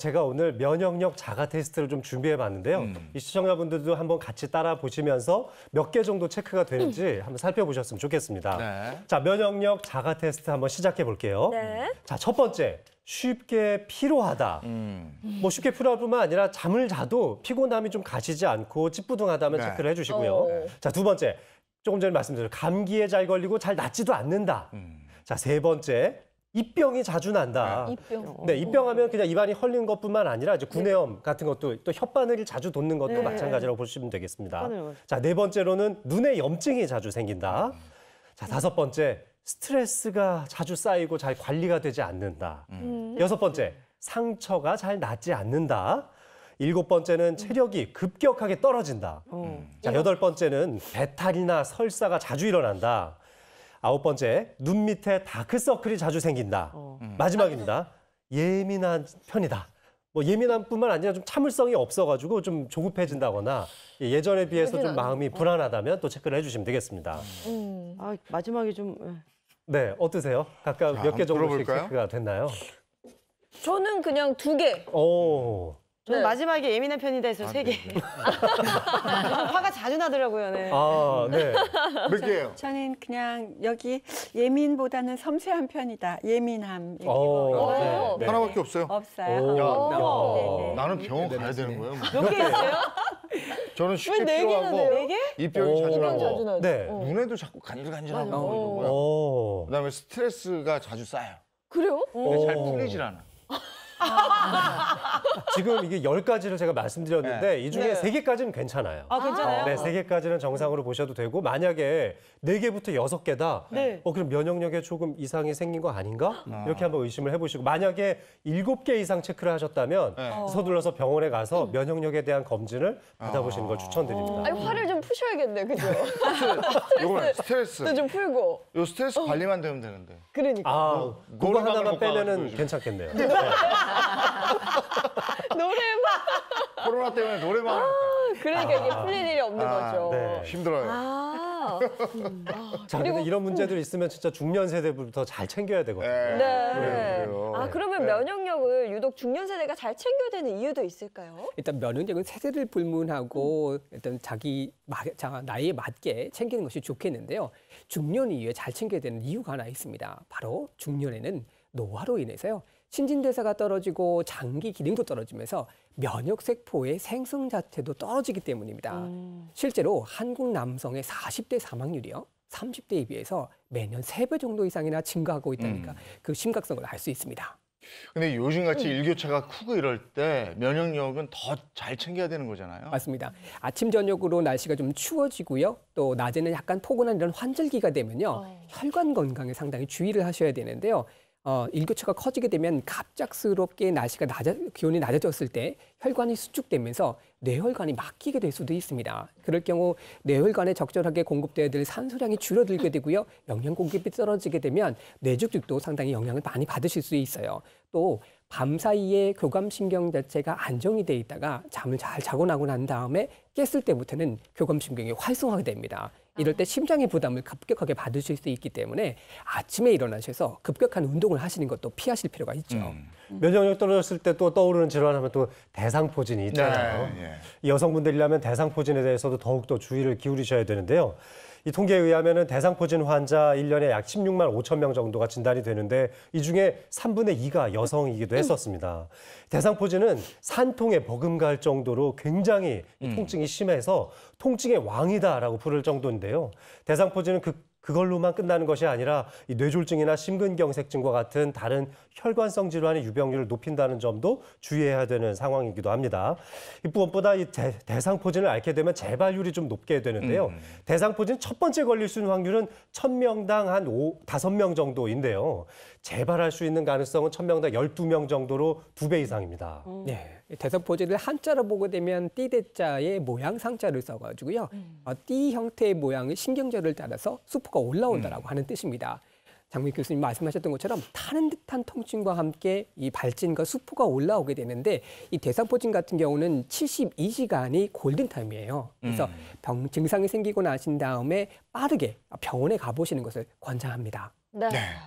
제가 오늘 면역력 자가 테스트를 좀 준비해 봤는데요. 음. 이 시청자분들도 한번 같이 따라 보시면서 몇 개 정도 체크가 되는지 음. 한번 살펴보셨으면 좋겠습니다. 네. 자, 면역력 자가 테스트 한번 시작해 볼게요. 네. 자, 첫 번째. 쉽게 피로하다. 음. 뭐 쉽게 피로할 뿐만 아니라 잠을 자도 피곤함이 좀 가시지 않고 찌뿌둥하다면 네. 체크를 해주시고요. 자, 두 번째. 조금 전에 말씀드린 감기에 잘 걸리고 잘 낫지도 않는다. 음. 자, 세 번째. 입병이 자주 난다. 네, 입병. 네, 입병하면 그냥 입안이 헐린 것뿐만 아니라 이제 구내염 네. 같은 것도 또 혓바늘이 자주 돋는 것도 네. 마찬가지라고 보시면 되겠습니다. 자, 네 번째로는 눈에 염증이 자주 생긴다. 음. 자, 다섯 번째 스트레스가 자주 쌓이고 잘 관리가 되지 않는다. 음. 음. 여섯 번째 상처가 잘 낫지 않는다. 일곱 번째는 음. 체력이 급격하게 떨어진다. 음. 자, 여덟 번째는 배탈이나 설사가 자주 일어난다. 아홉 번째, 눈 밑에 다크서클이 자주 생긴다. 어. 음. 마지막입니다. 예민한 편이다. 뭐 예민한 뿐만 아니라 좀 참을성이 없어가지고 좀 조급해진다거나 예, 예전에 비해서 좀 마음이 어. 불안하다면 또 체크를 해주시면 되겠습니다. 음. 아, 마지막에 좀. 예. 네, 어떠세요? 각각 몇 개 정도씩 체크가 됐나요? 저는 그냥 두 개. 오. 저는 네. 마지막에 예민한 편이다 해서 아, 세 개. 네, 네. 화가 자주 나더라고요. 네. 아, 네. 몇개요 저는 그냥 여기 예민보다는 섬세한 편이다. 예민함. 이렇 어, 뭐. 네. 어, 하나밖에 없어요? 없어요. 어, 야, 아, 나는 병원 가야 되는 거예요? 뭐. 몇개 있어요? 저는 쉽게 네개요네 개? 입병이 자주 나고 네. 눈에도 자꾸 간질간질하고 그다음에 스트레스가 자주 쌓여. 그래요? 잘 풀리질 않아. 네. 지금 이게 10가지를 제가 말씀드렸는데 네. 이 중에 네. 3개까지는 괜찮아요. 아, 괜찮아요? 어, 네, 3개까지는 정상으로 보셔도 되고 만약에 4개부터 6개다. 네. 어, 그럼 면역력에 조금 이상이 생긴 거 아닌가? 아. 이렇게 한번 의심을 해 보시고 만약에 7개 이상 체크를 하셨다면 네. 어. 서둘러서 병원에 가서 음. 면역력에 대한 검진을 아. 받아 보시는 걸 추천드립니다. 어. 아니, 화를 좀 푸셔야겠네. 그죠? 아, 요거는 스트레스. 좀 풀고. 요 스트레스 어. 관리만 되면 되는데. 그러니까. 아, 뭐, 그거 하나만 빼면은 괜찮겠네요. 노래방. 코로나 때문에 노래방. 아, 그러니까 이게 풀릴 일이 없는 아, 거죠. 네. 힘들어요. 아. 자, 음. 아, 음. 그리고 이런 문제들 음. 있으면 진짜 중년 세대부터 잘 챙겨야 되거든요. 네. 네. 아, 네. 아, 그러면 네. 면역력을 유독 중년 세대가 잘 챙겨야 되는 이유도 있을까요? 일단 면역력은 세대를 불문하고 일단 자기 나이에 맞게 챙기는 것이 좋겠는데요. 중년 이후에 잘 챙겨야 되는 이유가 하나 있습니다. 바로 중년에는 노화로 인해서요. 신진대사가 떨어지고 장기 기능도 떨어지면서 면역 세포의 생성 자체도 떨어지기 때문입니다. 음. 실제로 한국 남성의 40대 사망률이요. 30대에 비해서 매년 3배 정도 이상이나 증가하고 있다니까 음. 그 심각성을 알 수 있습니다. 근데 요즘같이 음. 일교차가 크고 이럴 때 면역력은 더 잘 챙겨야 되는 거잖아요. 맞습니다. 아침 저녁으로 날씨가 좀 추워지고요. 또 낮에는 약간 포근한 이런 환절기가 되면요. 어. 혈관 건강에 상당히 주의를 하셔야 되는데요. 어, 일교차가 커지게 되면 갑작스럽게 날씨가 낮아, 기온이 낮아졌을 때 혈관이 수축되면서 뇌혈관이 막히게 될 수도 있습니다. 그럴 경우 뇌혈관에 적절하게 공급되어야될 산소량이 줄어들게 되고요. 영양 공급이 떨어지게 되면 뇌조직도 상당히 영향을 많이 받으실 수 있어요. 또 밤사이에 교감신경 자체가 안정이 돼 있다가 잠을 잘 자고 나고 난 다음에 깼을 때부터는 교감신경이 활성화가 됩니다. 이럴 때 아. 심장의 부담을 급격하게 받으실 수 있기 때문에 아침에 일어나셔서 급격한 운동을 하시는 것도 피하실 필요가 있죠. 음. 음. 면역력 떨어졌을 때 또 떠오르는 질환하면 또 대상포진이 있잖아요. 네, 네. 여성분들이라면 대상포진에 대해서도 더욱더 주의를 기울이셔야 되는데요. 이 통계에 의하면 대상포진 환자 1년에 약 16만 5천 명 정도가 진단이 되는데 이 중에 3분의 2가 여성이기도 했었습니다. 대상포진은 산통에 버금갈 정도로 굉장히 통증이 심해서 통증의 왕이다라고 부를 정도인데요. 대상포진은 극 그걸로만 끝나는 것이 아니라 이 뇌졸중이나 심근경색증과 같은 다른 혈관성 질환의 유병률을 높인다는 점도 주의해야 되는 상황이기도 합니다. 무엇보다 이 대, 대상포진을 앓게 되면 재발률이 좀 높게 되는데요. 음. 음. 대상포진 첫 번째 걸릴 수 있는 확률은 천명당한 다섯 명 정도인데요. 재발할 수 있는 가능성은 천명당 열두 명 정도로 두 배 이상입니다. 음. 네. 대상포진을 한자로 보게 되면 띠대자의 모양 상자를 써가지고요. 음. 어, 띠 형태의 모양의 신경절을 따라서 수포 스코가 올라온다라고 음. 하는 뜻입니다. 장미 교수님 말씀하셨던 것처럼 타는 듯한 통증과 함께 이 발진과 수포가 올라오게 되는데 이 대상포진 같은 경우는 72시간이 골든타임이에요. 그래서 음. 병, 증상이 생기고 나신 다음에 빠르게 병원에 가보시는 것을 권장합니다. 네. 네.